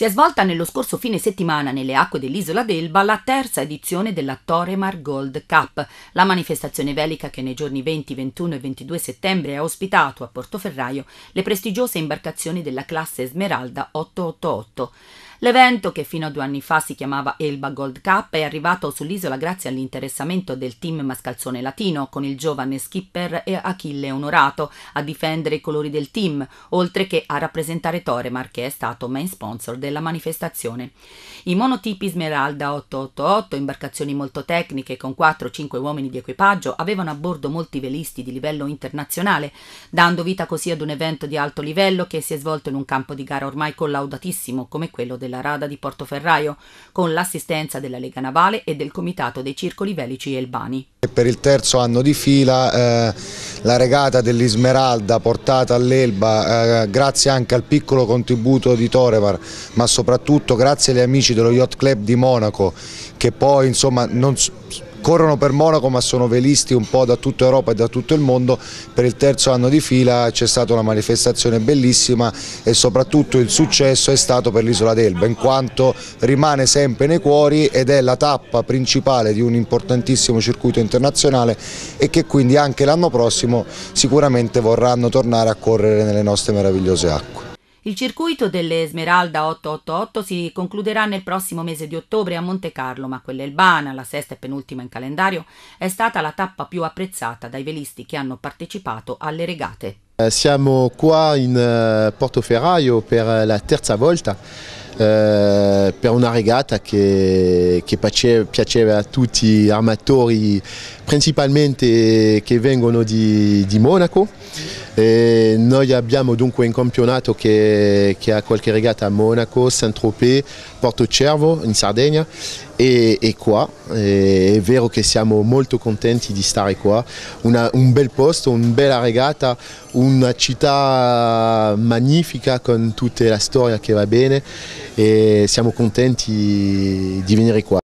Si è svolta nello scorso fine settimana nelle acque dell'isola d'Elba la terza edizione della Toremar Gold Cup, la manifestazione velica che nei giorni 20, 21 e 22 settembre ha ospitato a Portoferraio le prestigiose imbarcazioni della classe Smeralda 888. L'evento, che fino a due anni fa si chiamava Elba Gold Cup, è arrivato sull'isola grazie all'interessamento del team mascalzone latino, con il giovane skipper e Achille Onorato a difendere i colori del team, oltre che a rappresentare Toremar, che è stato main sponsor della manifestazione. I monotipi Smeralda 888, imbarcazioni molto tecniche con 4-5 uomini di equipaggio, avevano a bordo molti velisti di livello internazionale, dando vita così ad un evento di alto livello che si è svolto in un campo di gara ormai collaudatissimo come quello del della Rada di Portoferraio, con l'assistenza della Lega Navale e del Comitato dei Circoli Velici Elbani. Per il terzo anno di fila eh, la regata dell'Ismeralda portata all'Elba eh, grazie anche al piccolo contributo di Torevar ma soprattutto grazie agli amici dello Yacht Club di Monaco che poi insomma non corrono per Monaco ma sono velisti un po' da tutta Europa e da tutto il mondo, per il terzo anno di fila c'è stata una manifestazione bellissima e soprattutto il successo è stato per l'isola d'Elba in quanto rimane sempre nei cuori ed è la tappa principale di un importantissimo circuito internazionale e che quindi anche l'anno prossimo sicuramente vorranno tornare a correre nelle nostre meravigliose acque. Il circuito delle Smeralda 888 si concluderà nel prossimo mese di ottobre a Monte Carlo, ma quella elbana, la sesta e penultima in calendario, è stata la tappa più apprezzata dai velisti che hanno partecipato alle regate. Eh, siamo qua in eh, Portoferraio per la terza volta eh, per una regata che, che, piaceva a tutti gli armatori principalmente eh, che vengono di, di Monaco. E eh, noi abbiamo dunque un campionato che, che, ha qualche regata a Monaco, Saint-Tropez, Porto Cervo in Sardegna e, e qua. E eh, è vero che siamo molto contenti di stare qua, una, un bel posto, una bella regata, una città magnifica con tutta la storia che va bene e siamo contenti di venire qua.